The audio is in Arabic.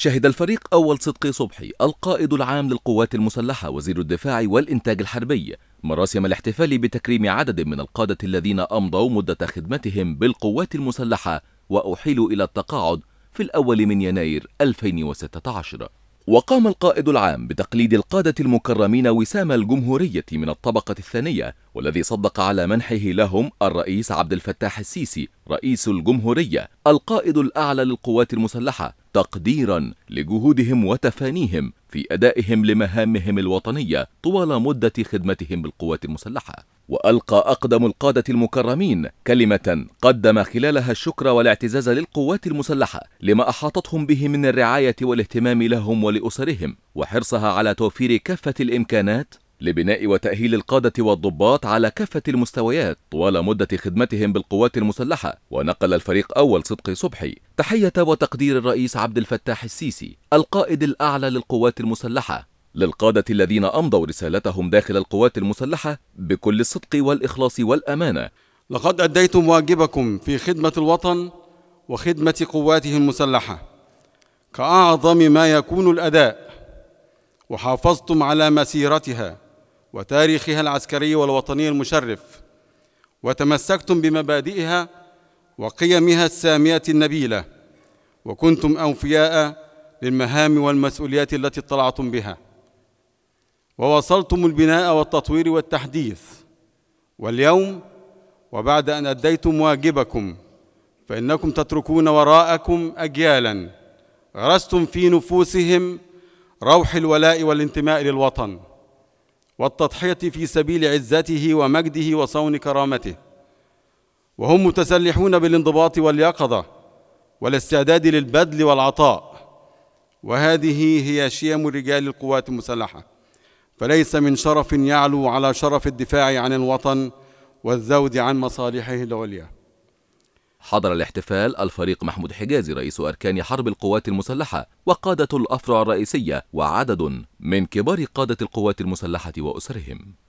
شهد الفريق أول صدقي صبحي القائد العام للقوات المسلحة وزير الدفاع والإنتاج الحربي مراسم الاحتفال بتكريم عدد من القادة الذين أمضوا مدة خدمتهم بالقوات المسلحة وأحيلوا إلى التقاعد في الأول من يناير 2016 وقام القائد العام بتقليد القادة المكرمين وسام الجمهورية من الطبقة الثانية والذي صدق على منحه لهم الرئيس عبد الفتاح السيسي رئيس الجمهورية القائد الأعلى للقوات المسلحة تقديرا لجهودهم وتفانيهم في أدائهم لمهامهم الوطنية طوال مدة خدمتهم بالقوات المسلحة وألقى أقدم القادة المكرمين كلمة قدم خلالها الشكر والاعتزاز للقوات المسلحة لما أحاطتهم به من الرعاية والاهتمام لهم ولأسرهم وحرصها على توفير كافة الإمكانات لبناء وتأهيل القادة والضباط على كافة المستويات طوال مدة خدمتهم بالقوات المسلحة ونقل الفريق أول صدقي صبحي تحية وتقدير الرئيس عبد الفتاح السيسي القائد الأعلى للقوات المسلحة للقادة الذين أمضوا رسالتهم داخل القوات المسلحة بكل الصدق والإخلاص والأمانة لقد أديتم واجبكم في خدمة الوطن وخدمة قواته المسلحة كأعظم ما يكون الأداء وحافظتم على مسيرتها وتاريخها العسكري والوطني المشرف وتمسكتم بمبادئها وقيمها الساميه النبيله وكنتم اوفياء للمهام والمسؤوليات التي اطلعتم بها وواصلتم البناء والتطوير والتحديث واليوم وبعد ان اديتم واجبكم فانكم تتركون وراءكم اجيالا غرستم في نفوسهم روح الولاء والانتماء للوطن والتضحية في سبيل عزته ومجده وصون كرامته وهم متسلحون بالانضباط واليقظة والاستعداد للبذل والعطاء وهذه هي شيم رجال القوات المسلحة فليس من شرف يعلو على شرف الدفاع عن الوطن والذود عن مصالحه العليا حضر الاحتفال الفريق محمود حجازي رئيس أركان حرب القوات المسلحة وقادة الأفرع الرئيسية وعدد من كبار قادة القوات المسلحة وأسرهم